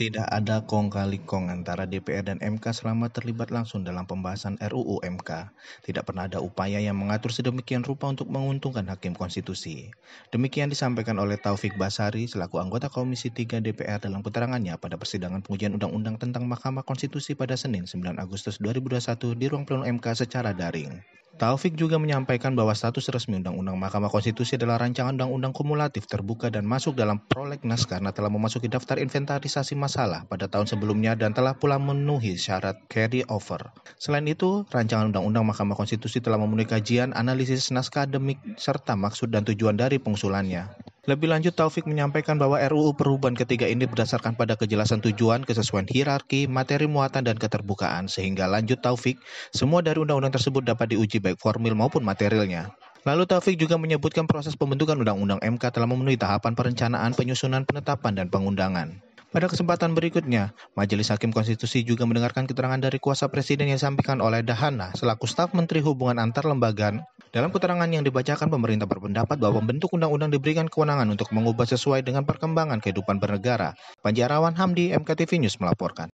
Tidak ada kong kali kong antara DPR dan MK selama terlibat langsung dalam pembahasan RUU MK. Tidak pernah ada upaya yang mengatur sedemikian rupa untuk menguntungkan hakim konstitusi. Demikian disampaikan oleh Taufik Basari selaku anggota Komisi 3 DPR dalam keterangannya pada persidangan pengujian Undang-Undang tentang Mahkamah Konstitusi pada Senin 9 Agustus 2021 di ruang pleno MK secara daring. Taufik juga menyampaikan bahwa status resmi Undang-Undang Mahkamah Konstitusi adalah rancangan undang-undang kumulatif terbuka dan masuk dalam prolegnas karena telah memasuki daftar inventarisasi masalah pada tahun sebelumnya dan telah pula memenuhi syarat carry over. Selain itu, rancangan Undang-Undang Mahkamah Konstitusi telah memenuhi kajian, analisis naskah demik, serta maksud dan tujuan dari pengusulannya. Lebih lanjut, Taufik menyampaikan bahwa RUU perubahan ketiga ini berdasarkan pada kejelasan tujuan, kesesuaian hierarki, materi muatan, dan keterbukaan. Sehingga lanjut Taufik, semua dari undang-undang tersebut dapat diuji baik formil maupun materialnya. Lalu Taufik juga menyebutkan proses pembentukan Undang-Undang MK telah memenuhi tahapan perencanaan, penyusunan, penetapan, dan pengundangan. Pada kesempatan berikutnya, Majelis Hakim Konstitusi juga mendengarkan keterangan dari kuasa presiden yang disampaikan oleh Dahana selaku staf Menteri Hubungan Antar Lembaga dalam keterangan yang dibacakan, pemerintah berpendapat bahwa pembentuk undang-undang diberikan kewenangan untuk mengubah sesuai dengan perkembangan kehidupan bernegara. Panjarawan Hamdi, MKTV News melaporkan.